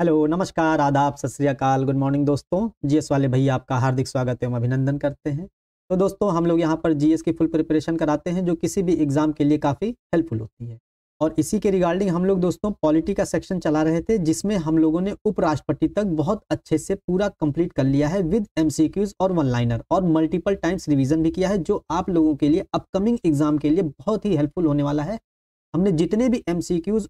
hello नमस्कार आदाब सत श्रीकाल गुड मॉर्निंग दोस्तों जीएस वाले भैया आपका हार्दिक स्वागत एवं अभिनंदन करते हैं तो दोस्तों हम लोग यहाँ पर जीएस की फुल प्रिपरेशन कराते हैं जो किसी भी एग्ज़ाम के लिए काफ़ी हेल्पफुल होती है और इसी के रिगार्डिंग हम लोग दोस्तों पॉलिटी का सेक्शन चला रहे थे जिसमें हम लोगों ने उपराष्ट्रपति तक बहुत अच्छे से पूरा कंप्लीट कर लिया है विद एम और वन लाइनर और मल्टीपल टाइम्स रिविज़न भी किया है जो आप लोगों के लिए अपकमिंग एग्जाम के लिए बहुत ही हेल्पफुल होने वाला है हमने जितने भी एम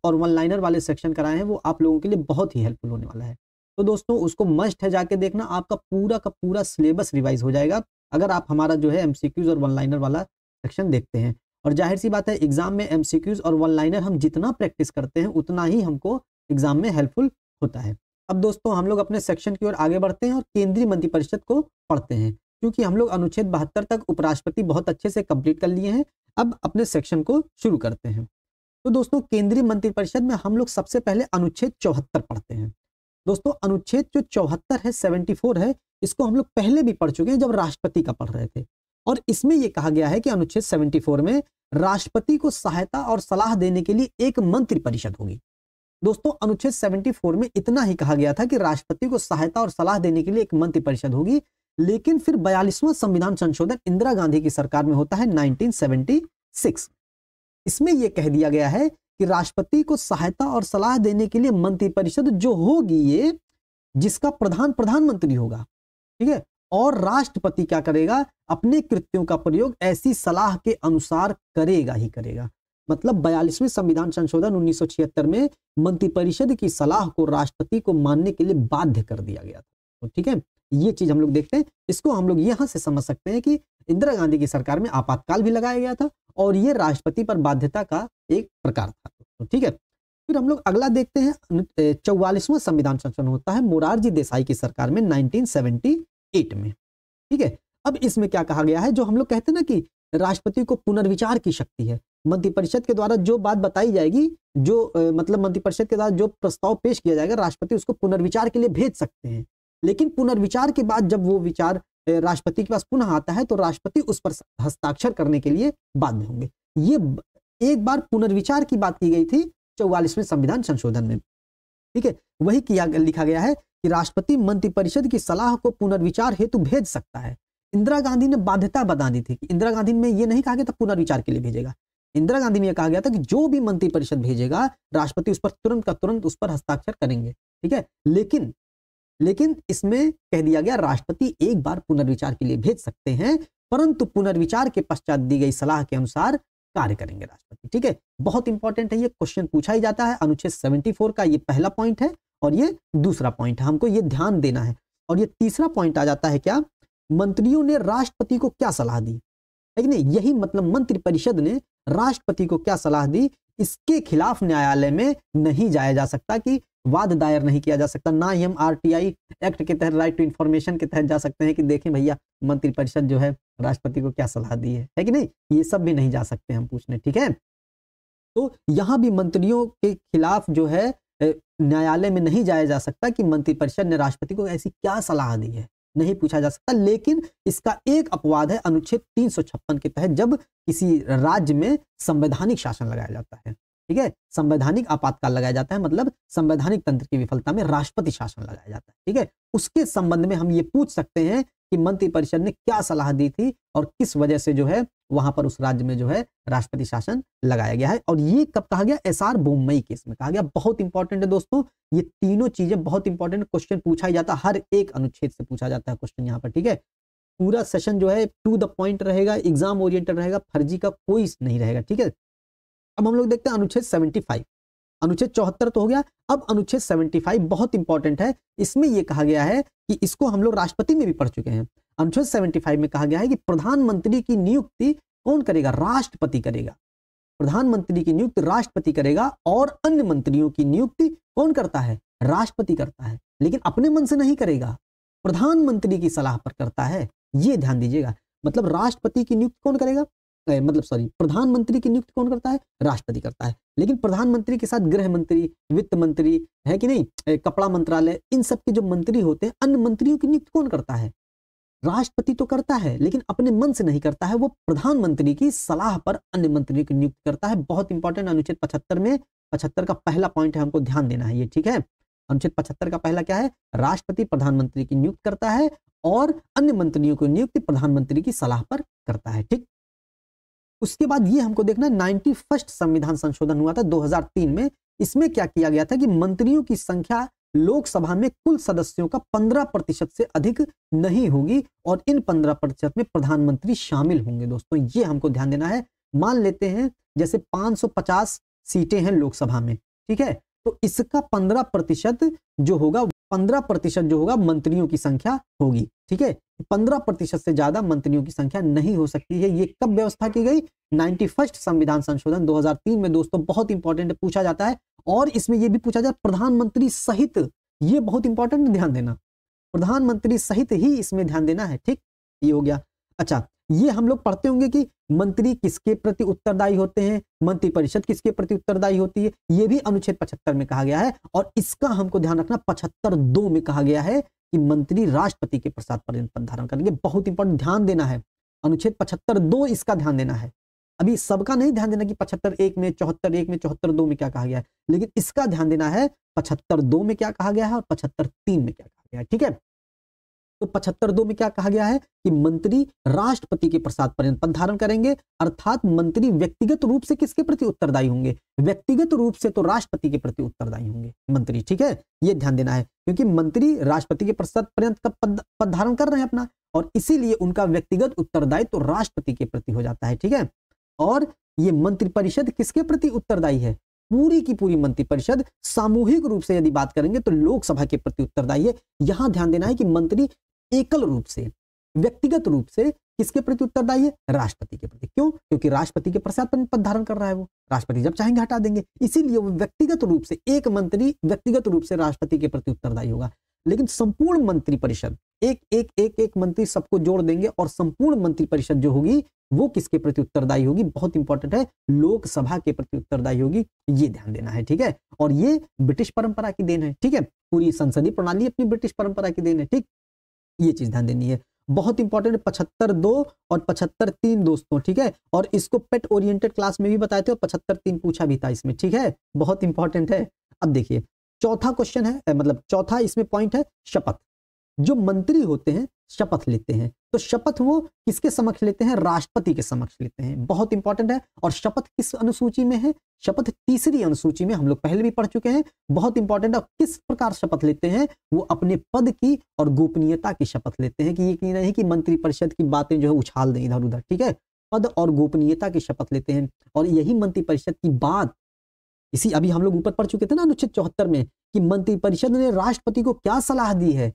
और वन लाइनर वाले सेक्शन कराए हैं वो आप लोगों के लिए बहुत ही हेल्पफुल होने वाला है तो दोस्तों उसको मस्ट है जाके देखना आपका पूरा का पूरा सिलेबस रिवाइज हो जाएगा अगर आप हमारा जो है एम और वन लाइनर वाला सेक्शन देखते हैं और जाहिर सी बात है एग्जाम में एम और वन लाइनर हम जितना प्रैक्टिस करते हैं उतना ही हमको एग्जाम में हेल्पफुल होता है अब दोस्तों हम लोग अपने सेक्शन की ओर आगे बढ़ते हैं और केंद्रीय मंत्रिपरिषद को पढ़ते हैं क्योंकि हम लोग अनुच्छेद बहत्तर तक उपराष्ट्रपति बहुत अच्छे से कंप्लीट कर लिए हैं अब अपने सेक्शन को शुरू करते हैं तो दोस्तों केंद्रीय मंत्रिपरिषद में हम लोग सबसे पहले अनुच्छेद चौहत्तर पढ़ते हैं दोस्तों अनुच्छेद जो चौहत्तर है सेवेंटी फोर है इसको हम लोग पहले भी पढ़ चुके हैं जब राष्ट्रपति का पढ़ रहे थे और इसमें यह कहा गया है कि अनुच्छेद फोर में राष्ट्रपति को सहायता और सलाह देने के लिए एक मंत्रिपरिषद होगी दोस्तों अनुच्छेद सेवेंटी फोर में इतना ही कहा गया था कि राष्ट्रपति को सहायता और सलाह देने के लिए एक मंत्रिपरिषद होगी लेकिन फिर बयालीसवां संविधान संशोधन इंदिरा गांधी की सरकार में होता है सिक्स इसमें यह कह दिया गया है कि राष्ट्रपति को सहायता और सलाह देने के लिए मंत्रिपरिषद जो होगी ये जिसका प्रधान प्रधानमंत्री होगा ठीक है और राष्ट्रपति क्या करेगा अपने कृत्यों का प्रयोग ऐसी सलाह के अनुसार करेगा ही करेगा मतलब बयालीसवें संविधान संशोधन 1976 में मंत्रिपरिषद की सलाह को राष्ट्रपति को मानने के लिए बाध्य कर दिया गया था तो ठीक है ये चीज हम लोग देखते हैं इसको हम लोग यहाँ से समझ सकते हैं कि इंदिरा गांधी की सरकार में आपातकाल भी लगाया गया था और ये राष्ट्रपति पर बाध्यता का एक प्रकार था तो ठीक है फिर हम लोग अगला देखते हैं चौवालीसवां संविधान संशोधन होता है मोरारजी देसाई की सरकार में 1978 में ठीक है अब इसमें क्या कहा गया है जो हम लोग कहते ना कि राष्ट्रपति को पुनर्विचार की शक्ति है मंत्रिपरिषद के द्वारा जो बात बताई जाएगी जो मतलब मंत्रिपरिषद के द्वारा जो प्रस्ताव पेश किया जाएगा राष्ट्रपति उसको पुनर्विचार के लिए भेज सकते हैं लेकिन पुनर्विचार के बाद जब वो विचार राष्ट्रपति के पास पुनः आता है तो राष्ट्रपति उस पर हस्ताक्षर करने के लिए बाध्य होंगे ये एक बार पुनर्विचार की बात की गई थी चौवालीसवें संविधान संशोधन में ठीक है वही किया लिखा गया है कि राष्ट्रपति मंत्रिपरिषद की सलाह को पुनर्विचार हेतु भेज सकता है इंदिरा गांधी ने बाध्यता बता दी थी कि इंदिरा गांधी में यह नहीं कहा गया था पुनर्विचार के लिए भेजेगा इंदिरा गांधी में यह कहा गया था कि जो भी मंत्रिपरिषद भेजेगा राष्ट्रपति उस पर तुरंत का तुरंत उस पर हस्ताक्षर करेंगे ठीक है लेकिन लेकिन इसमें कह दिया गया राष्ट्रपति एक बार पुनर्विचार के लिए भेज सकते हैं परंतु पुनर्विचार के पश्चात दी गई सलाह के अनुसार कार्य करेंगे राष्ट्रपति ठीक है बहुत इंपॉर्टेंट है ये क्वेश्चन पूछा ही जाता है अनुच्छेद 74 का ये पहला पॉइंट है और ये दूसरा पॉइंट है हमको ये ध्यान देना है और ये तीसरा पॉइंट आ जाता है क्या मंत्रियों ने राष्ट्रपति को क्या सलाह दी लेकिन यही मतलब मंत्रिपरिषद ने राष्ट्रपति को क्या सलाह दी इसके खिलाफ न्यायालय में नहीं जाया जा सकता कि वाद दायर नहीं किया जा सकता ना ही हम आरटीआई एक्ट के तहत राइट टू इन्फॉर्मेशन के तहत जा सकते हैं कि देखें भैया मंत्रिपरिषद जो है राष्ट्रपति को क्या सलाह दी है है कि नहीं ये सब भी नहीं जा सकते हम पूछने ठीक है तो यहाँ भी मंत्रियों के खिलाफ जो है न्यायालय में नहीं जाया जा सकता कि मंत्रिपरिषद ने राष्ट्रपति को ऐसी क्या सलाह दी है नहीं पूछा जा सकता लेकिन इसका एक अपवाद है अनुच्छेद तीन के तहत जब किसी राज्य में संवैधानिक शासन लगाया जाता है ठीक है संवैधानिक आपातकाल लगाया जाता है मतलब संवैधानिक तंत्र की विफलता में राष्ट्रपति शासन लगाया जाता है ठीक है उसके संबंध में हम ये पूछ सकते हैं कि मंत्रिपरिषद ने क्या सलाह दी थी और किस वजह से जो है वहां पर उस राज्य में जो है राष्ट्रपति शासन लगाया गया है और ये कब कहा गया एस आर बोमई केस में कहा गया बहुत इंपॉर्टेंट है दोस्तों ये तीनों चीजें बहुत इंपॉर्टेंट क्वेश्चन पूछा जाता है हर एक अनुच्छेद से पूछा जाता है क्वेश्चन यहाँ पर ठीक है पूरा सेशन जो है टू द पॉइंट रहेगा एग्जाम ओरिएंटेड रहेगा फर्जी का कोई नहीं रहेगा ठीक है अब हम लोग देखते हैं अनुच्छेद 75 अनुच्छेद चौहत्तर तो हो गया अब अनुच्छेद 75 बहुत इंपॉर्टेंट है इसमें यह कहा गया है कि इसको हम लोग राष्ट्रपति में भी पढ़ चुके हैं अनुच्छेद 75 में कहा गया है कि प्रधानमंत्री की नियुक्ति कौन करेगा राष्ट्रपति करेगा प्रधानमंत्री की नियुक्ति राष्ट्रपति करेगा और अन्य मंत्रियों की नियुक्ति कौन करता है राष्ट्रपति करता है लेकिन अपने मन से नहीं करेगा प्रधानमंत्री की सलाह पर करता है ये ध्यान दीजिएगा मतलब राष्ट्रपति की नियुक्ति कौन करेगा मतलब सॉरी प्रधानमंत्री की नियुक्ति कौन करता है राष्ट्रपति करता है लेकिन प्रधानमंत्री के साथ गृह मंत्री वित्त मंत्री है कि नहीं कपड़ा मंत्रालय इन सब के जो मंत्री होते हैं अन्य मंत्रियों की नियुक्ति कौन करता है राष्ट्रपति तो करता है लेकिन अपने मन से नहीं करता है वो प्रधानमंत्री की सलाह पर अन्य मंत्रियों की नियुक्ति करता है बहुत इंपॉर्टेंट अनुच्छेद पचहत्तर में पचहत्तर का पहला पॉइंट है हमको ध्यान देना है ये ठीक है अनुच्छेद पचहत्तर का पहला क्या है राष्ट्रपति प्रधानमंत्री की नियुक्ति करता है और अन्य मंत्रियों की नियुक्ति प्रधानमंत्री की सलाह पर करता है ठीक उसके बाद ये हमको देखना नाइन्टी फर्स्ट संविधान संशोधन हुआ था 2003 में इसमें क्या किया गया था कि मंत्रियों की संख्या लोकसभा में कुल सदस्यों का 15 प्रतिशत से अधिक नहीं होगी और इन 15 प्रतिशत में प्रधानमंत्री शामिल होंगे दोस्तों ये हमको ध्यान देना है मान लेते हैं जैसे 550 सीटें हैं लोकसभा में ठीक है तो इसका पंद्रह प्रतिशत जो होगा पंद्रह प्रतिशत जो होगा मंत्रियों की संख्या होगी ठीक है पंद्रह प्रतिशत से ज्यादा मंत्रियों की संख्या नहीं हो सकती है ये कब व्यवस्था की गई नाइनटी फर्स्ट संविधान संशोधन 2003 में दोस्तों बहुत इंपॉर्टेंट पूछा जाता है और इसमें यह भी पूछा जाता है प्रधानमंत्री सहित ये बहुत इंपॉर्टेंट ध्यान देना प्रधानमंत्री सहित ही इसमें ध्यान देना है ठीक ये हो गया अच्छा ये हम लोग पढ़ते होंगे कि मंत्री किसके प्रति उत्तरदायी होते हैं मंत्रिपरिषद किसके प्रति उत्तरदायी होती है ये भी अनुच्छेद पचहत्तर में कहा गया है और इसका हमको ध्यान रखना पचहत्तर दो में कहा गया है कि मंत्री राष्ट्रपति के प्रसाद पर धारण करेंगे बहुत इंपॉर्टेंट ध्यान देना है अनुच्छेद पचहत्तर दो इसका ध्यान देना है अभी सबका नहीं ध्यान देना कि पचहत्तर एक में चौहत्तर एक में चौहत्तर दो में क्या कहा गया है लेकिन इसका ध्यान देना है पचहत्तर दो में क्या कहा गया है और पचहत्तर तीन में क्या कहा गया है ठीक है तो पचहत्तर दो में क्या कहा गया है कि मंत्री राष्ट्रपति के प्रसाद पद धारण करेंगे अर्थात मंत्री व्यक्तिगत रूप से किसके प्रति उत्तरदायी होंगे व्यक्तिगत रूप से तो राष्ट्रपति के प्रति उत्तरदायी होंगे मंत्री ठीक है ये ध्यान देना है क्योंकि मंत्री राष्ट्रपति के प्रसाद पर्यंत का पद धारण कर रहे हैं अपना और इसीलिए उनका व्यक्तिगत उत्तरदायित्व तो राष्ट्रपति के प्रति हो जाता है ठीक है और ये मंत्रिपरिषद किसके प्रति उत्तरदायी है पूरी की पूरी मंत्रिपरिषद सामूहिक रूप से यदि बात करेंगे तो लोकसभा के प्रति उत्तरदायी है यहां ध्यान देना है कि मंत्री एकल रूप से व्यक्तिगत रूप से किसके प्रति उत्तरदायी है राष्ट्रपति के प्रति क्यों क्योंकि राष्ट्रपति के प्रसाद पद धारण कर रहा है वो राष्ट्रपति जब चाहेंगे हटा देंगे इसीलिए वो व्यक्तिगत रूप से एक मंत्री व्यक्तिगत रूप से राष्ट्रपति के प्रति उत्तरदायी होगा लेकिन संपूर्ण मंत्रिपरिषद एक एक एक एक मंत्री सबको जोड़ देंगे और संपूर्ण मंत्रिपरिषद जो होगी वो किसके प्रति उत्तरदायी होगी बहुत इंपॉर्टेंट है लोकसभा के प्रति उत्तरदायी होगी ये ध्यान देना है ठीक है और ये ब्रिटिश परंपरा की देन है ठीक है पूरी संसदीय प्रणाली अपनी ब्रिटिश परंपरा की देन है ठीक ये चीज़ ध्यान देनी है बहुत इंपॉर्टेंट पचहत्तर दो और पचहत्तर तीन दोस्तों ठीक है और इसको पेट ओरिएंटेड क्लास में भी बताए थे और पचहत्तर तीन पूछा भी था इसमें ठीक है बहुत इंपॉर्टेंट है अब देखिए चौथा क्वेश्चन है मतलब चौथा इसमें पॉइंट है शपथ जो मंत्री होते हैं शपथ लेते हैं तो शपथ वो किसके समक्ष लेते हैं राष्ट्रपति के समक्ष लेते हैं बहुत इंपॉर्टेंट है और शपथ किस अनुसूची में है शपथ तीसरी अनुसूची में हम लोग पहले भी पढ़ चुके हैं बहुत इंपॉर्टेंट है किस प्रकार शपथ लेते हैं वो अपने पद की और गोपनीयता की शपथ लेते हैं कि ये नहीं कि मंत्रिपरिषद की बातें जो है उछाल दें इधर उधर ठीक है पद और गोपनीयता की शपथ लेते हैं और यही मंत्रिपरिषद की बात इसी अभी हम लोग ऊपर पढ़ चुके थे ना अनुच्छेद चौहत्तर में कि मंत्रिपरिषद ने राष्ट्रपति को क्या सलाह दी है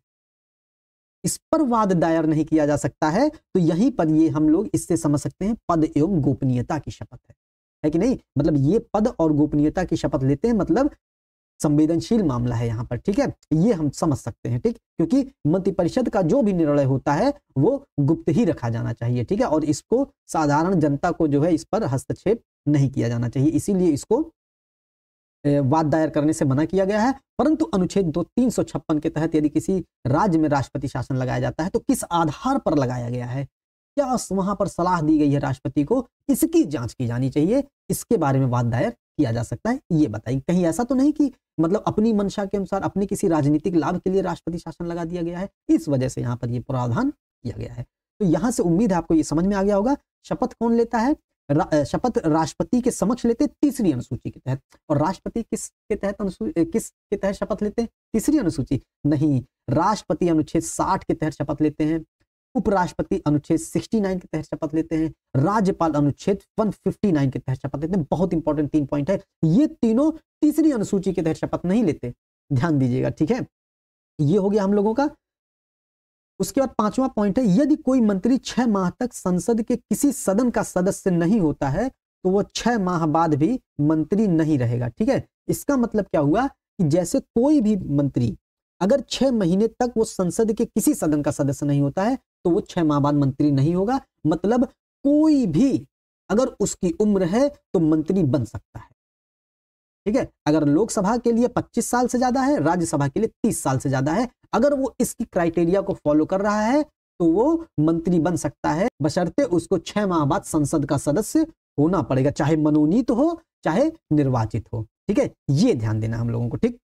इस पर वाद दायर नहीं किया जा सकता है तो यहीं पर ये हम लोग इससे समझ सकते हैं पद एवं गोपनीयता की शपथ है है कि नहीं मतलब ये पद और गोपनीयता की शपथ लेते हैं मतलब संवेदनशील मामला है यहाँ पर ठीक है ये हम समझ सकते हैं ठीक क्योंकि मंत्रिपरिषद का जो भी निर्णय होता है वो गुप्त ही रखा जाना चाहिए ठीक है और इसको साधारण जनता को जो है इस पर हस्तक्षेप नहीं किया जाना चाहिए इसीलिए इसको वाद दायर करने से मना किया गया है परंतु अनुच्छेद दो तीन सौ छप्पन के तहत यदि किसी राज्य में राष्ट्रपति शासन लगाया जाता है तो किस आधार पर लगाया गया है क्या वहां पर सलाह दी गई है राष्ट्रपति को इसकी जांच की जानी चाहिए इसके बारे में वाद दायर किया जा सकता है ये बताइए कहीं ऐसा तो नहीं कि मतलब अपनी मंशा के अनुसार अपने किसी राजनीतिक लाभ के लिए राष्ट्रपति शासन लगा दिया गया है इस वजह से यहाँ पर यह प्रावधान किया गया है तो यहां से उम्मीद है आपको ये समझ में आ गया होगा शपथ कौन लेता है शपथ राष्ट्रपति के समक्ष लेते तीसरी अनुसूची के तहत और राष्ट्रपति किस के तहत किस के तहत शपथ लेते हैं तीसरी अनुसूची नहीं राष्ट्रपति अनुच्छेद साठ के तहत शपथ लेते हैं उपराष्ट्रपति अनुच्छेद 69 के तहत शपथ लेते हैं राज्यपाल अनुच्छेद 159 के तहत शपथ लेते हैं बहुत इंपॉर्टेंट तीन पॉइंट है ये तीनों तीसरी अनुसूची के तहत शपथ नहीं लेते ध्यान दीजिएगा ठीक है ये हो गया हम लोगों का उसके बाद पांचवा पॉइंट है यदि कोई मंत्री छह माह तक संसद के किसी सदन का सदस्य नहीं होता है तो वह छह माह बाद भी मंत्री नहीं रहेगा ठीक है इसका मतलब क्या हुआ कि जैसे कोई भी मंत्री अगर छह महीने तक वो संसद के किसी सदन का सदस्य नहीं होता है तो वो छह माह बाद मंत्री नहीं होगा मतलब कोई भी अगर उसकी उम्र है तो मंत्री बन सकता है ठीक है अगर लोकसभा के लिए 25 साल से ज्यादा है राज्यसभा के लिए 30 साल से ज्यादा है अगर वो इसकी क्राइटेरिया को फॉलो कर रहा है तो वो मंत्री बन सकता है बशर्ते उसको छह माह बाद संसद का सदस्य होना पड़ेगा चाहे मनोनीत हो चाहे निर्वाचित हो ठीक है ये ध्यान देना हम लोगों को ठीक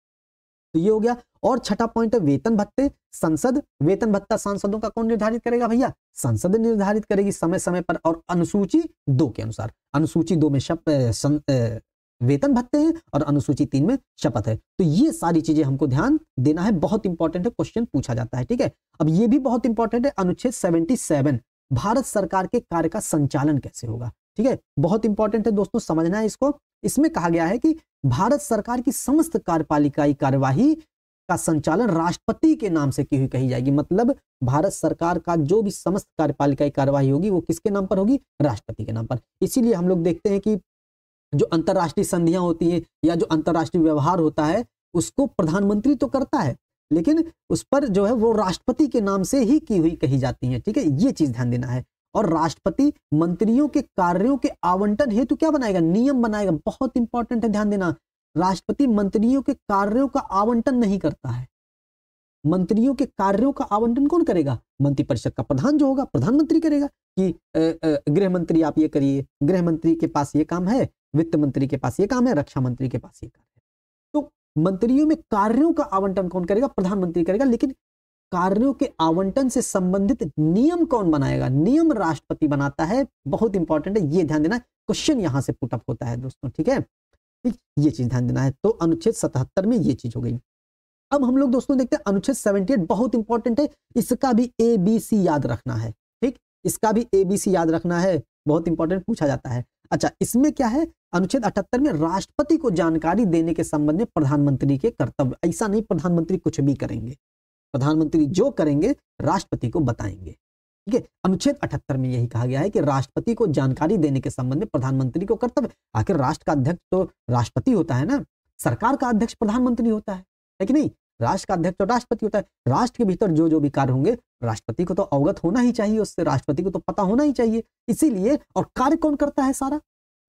तो ये हो गया और छठा पॉइंट है वेतन भत्ते संसद वेतन भत्ता सांसदों का कौन निर्धारित करेगा भैया संसद निर्धारित करेगी समय समय पर और अनुसूची दो के अनुसार अनुसूची दो में शब्द वेतन भत्ते हैं और अनुसूची तीन में शपथ है तो ये सारी चीजें हमको ध्यान देना है बहुत इंपॉर्टेंट है क्वेश्चन पूछा जाता है ठीक है अब ये भी बहुत इंपॉर्टेंट है अनुच्छेद 77 भारत सरकार के कार्य का संचालन कैसे होगा ठीक है बहुत इंपॉर्टेंट है दोस्तों समझना है इसको इसमें कहा गया है कि भारत सरकार की समस्त कार्यपालिका कार्यवाही का संचालन राष्ट्रपति के नाम से की हुई कही जाएगी मतलब भारत सरकार का जो भी समस्त कार्यपालिका कार्यवाही होगी वो किसके नाम पर होगी राष्ट्रपति के नाम पर इसीलिए हम लोग देखते हैं कि जो अंतर्राष्ट्रीय संधियां होती हैं या जो अंतर्राष्ट्रीय व्यवहार होता है उसको प्रधानमंत्री तो करता है लेकिन उस पर जो है वो राष्ट्रपति के नाम से ही की हुई कही जाती है ठीक है ये चीज ध्यान देना है और राष्ट्रपति मंत्रियों के कार्यों के आवंटन हेतु क्या बनाएगा नियम बनाएगा बहुत इंपॉर्टेंट है ध्यान देना राष्ट्रपति मंत्रियों के कार्यों का आवंटन नहीं करता है मंत्रियों के कार्यों का आवंटन कौन करेगा मंत्रिपरिषद का प्रधान जो होगा प्रधानमंत्री करेगा कि गृह मंत्री आप ये करिए गृह मंत्री के पास ये काम है वित्त मंत्री के पास ये काम है रक्षा मंत्री के पास ये काम है तो मंत्रियों में कार्यों का आवंटन कौन करेगा प्रधानमंत्री करेगा लेकिन कार्यों के आवंटन से संबंधित नियम कौन बनाएगा नियम राष्ट्रपति बनाता है बहुत इंपॉर्टेंट है ये ध्यान देना क्वेश्चन यहां से पुटअप होता है दोस्तों ठीक है ये चीज ध्यान देना है तो अनुच्छेद सतहत्तर में ये चीज हो गई अब हम लोग दोस्तों देखते हैं अनुच्छेद सेवेंटी बहुत इंपॉर्टेंट है इसका भी ए बी सी याद रखना है ठीक इसका भी ए बी सी याद रखना है बहुत इंपॉर्टेंट पूछा जाता है अच्छा इसमें क्या है अनुच्छेद अठहत्तर में राष्ट्रपति को जानकारी देने के संबंध में प्रधानमंत्री के कर्तव्य ऐसा नहीं प्रधानमंत्री कुछ भी करेंगे प्रधानमंत्री जो करेंगे राष्ट्रपति को बताएंगे ठीक है अनुच्छेद अठहत्तर में यही कहा गया है कि राष्ट्रपति को जानकारी देने के संबंध में प्रधानमंत्री को कर्तव्य आखिर राष्ट्र का अध्यक्ष तो राष्ट्रपति होता है ना सरकार का अध्यक्ष प्रधानमंत्री होता है लेकिन नहीं राष्ट्र का अध्यक्ष तो राष्ट्रपति होता है राष्ट्र के भीतर जो जो भी कार्य होंगे राष्ट्रपति को तो अवगत होना ही चाहिए उससे राष्ट्रपति को तो पता होना ही चाहिए इसीलिए और कार्य कौन करता है सारा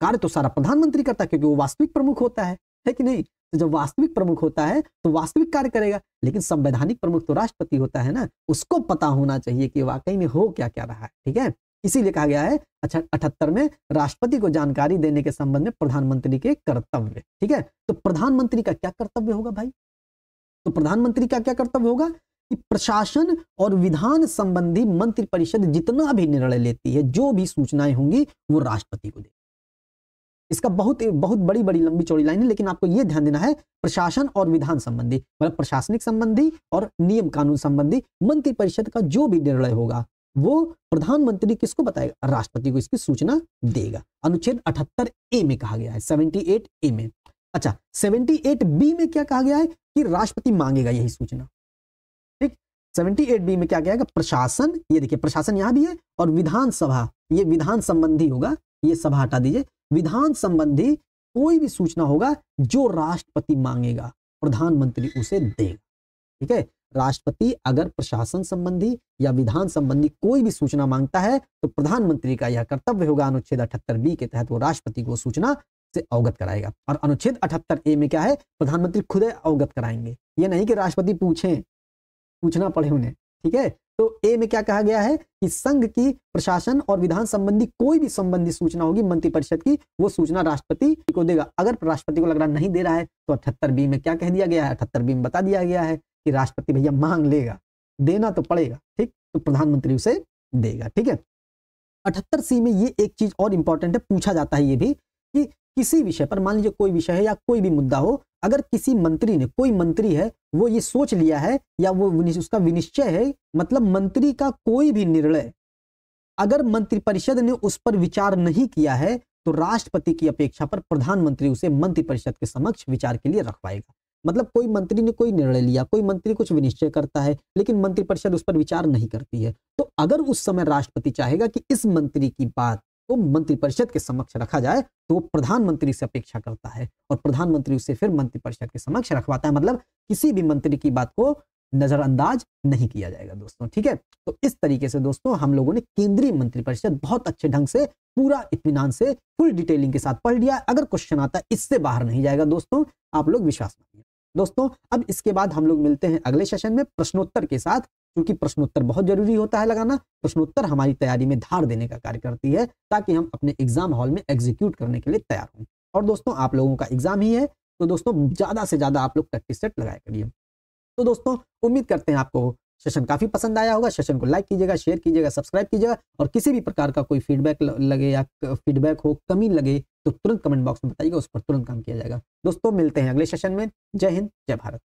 कार्य तो सारा प्रधानमंत्री करता है क्योंकि वो वास्तविक प्रमुख होता है है कि नहीं तो जब वास्तविक प्रमुख होता है तो वास्तविक कार्य करेगा लेकिन संवैधानिक प्रमुख तो राष्ट्रपति होता है ना उसको पता होना चाहिए कि वाकई में हो क्या क्या रहा है ठीक है इसीलिए कहा गया है अच्छा अठहत्तर में राष्ट्रपति को जानकारी देने के संबंध में प्रधानमंत्री के कर्तव्य ठीक है तो प्रधानमंत्री का क्या कर्तव्य होगा भाई तो प्रधानमंत्री का क्या कर्तव्य होगा कि प्रशासन और विधान संबंधी मंत्रिपरिषद जितना भी निर्णय लेती है जो भी सूचनाएं होंगी वो राष्ट्रपति को दे इसका बहुत बहुत बड़ी बड़ी लंबी चौड़ी लाइन है लेकिन आपको ये ध्यान देना है प्रशासन और विधान संबंधी मतलब प्रशासनिक संबंधी और नियम कानून संबंधी मंत्रिपरिषद का जो भी निर्णय होगा वो प्रधानमंत्री किसको बताएगा राष्ट्रपति को इसकी सूचना देगा अनुच्छेद 78 ए में कहा गया है 78 ए में अच्छा 78 बी में क्या कहा गया है कि राष्ट्रपति मांगेगा यही सूचना ठीक 78 बी में क्या कहेगा प्रशासन ये देखिए प्रशासन यहां भी है और विधानसभा ये विधान संबंधी होगा ये सभा हटा दीजिए विधान संबंधी कोई भी सूचना होगा जो राष्ट्रपति मांगेगा प्रधानमंत्री उसे देगा ठीक है राष्ट्रपति अगर प्रशासन संबंधी या विधान संबंधी कोई भी सूचना मांगता है तो प्रधानमंत्री का यह कर्तव्य होगा अनुच्छेद अठहत्तर बी के तहत वो राष्ट्रपति को सूचना से अवगत कराएगा और अनुच्छेद अठहत्तर ए में क्या है प्रधानमंत्री खुद अवगत कराएंगे ये नहीं कि राष्ट्रपति पूछें पूछना पड़े उन्हें ठीक है तो ए में क्या कहा गया है कि संघ की प्रशासन और विधान संबंधी कोई भी संबंधी सूचना होगी मंत्रिपरिषद की वो सूचना राष्ट्रपति को देगा अगर राष्ट्रपति को लग रहा नहीं दे रहा है तो अठहत्तर बी में क्या कह दिया गया है अठहत्तर बी में बता दिया गया है कि राष्ट्रपति भैया मांग लेगा देना तो पड़ेगा ठीक तो प्रधानमंत्री उसे देगा ठीक है अठहत्तर सी में ये एक चीज और इंपॉर्टेंट है पूछा जाता है ये भी कि किसी विषय पर मान लीजिए कोई विषय है या कोई भी मुद्दा हो अगर किसी मंत्री ने कोई मंत्री है वो ये सोच लिया है या वो उसका विनिश्चय है मतलब मंत्री का कोई भी निर्णय अगर मंत्रिपरिषद ने उस पर विचार नहीं किया है तो राष्ट्रपति की अपेक्षा पर प्रधानमंत्री उसे मंत्रिपरिषद के समक्ष विचार के लिए रखवाएगा मतलब कोई मंत्री ने कोई निर्णय लिया कोई मंत्री कुछ विनिश्चय करता है लेकिन मंत्रिपरिषद उस पर विचार नहीं करती है तो अगर उस समय राष्ट्रपति चाहेगा कि इस मंत्री की बात को मंत्रिपरिषद के समक्ष रखा जाए तो वो प्रधानमंत्री से अपेक्षा करता है और प्रधानमंत्री उसे फिर मंत्रिपरिषद के समक्ष रखवाता है मतलब किसी भी मंत्री की बात को नजरअंदाज नहीं किया जाएगा दोस्तों ठीक है तो इस तरीके से दोस्तों हम लोगों ने केंद्रीय मंत्रिपरिषद बहुत अच्छे ढंग से पूरा इतमान से फुल डिटेलिंग के साथ पढ़ लिया अगर क्वेश्चन आता है इससे बाहर नहीं जाएगा दोस्तों आप लोग विश्वास मानिए दोस्तों अब इसके बाद हम लोग मिलते हैं अगले सेशन में प्रश्नोत्तर के साथ क्योंकि प्रश्नोत्तर बहुत जरूरी होता है लगाना प्रश्नोत्तर हमारी तैयारी में धार देने का कार्य करती है ताकि हम अपने एग्जाम हॉल में एग्जीक्यूट करने के लिए तैयार हों और दोस्तों आप लोगों का एग्जाम ही है तो दोस्तों ज्यादा से ज्यादा आप लोग प्रैक्टिस सेट लगाया करिए तो दोस्तों उम्मीद करते हैं आपको सेशन काफी पसंद आया होगा सेशन को लाइक कीजिएगा शेयर कीजिएगा सब्सक्राइब कीजिएगा और किसी भी प्रकार का कोई फीडबैक लगे या फीडबैक हो कमी लगे तो तुरंत कमेंट बॉक्स में बताइएगा उस पर तुरंत काम किया जाएगा दोस्तों मिलते हैं अगले सेशन में जय हिंद जय भारत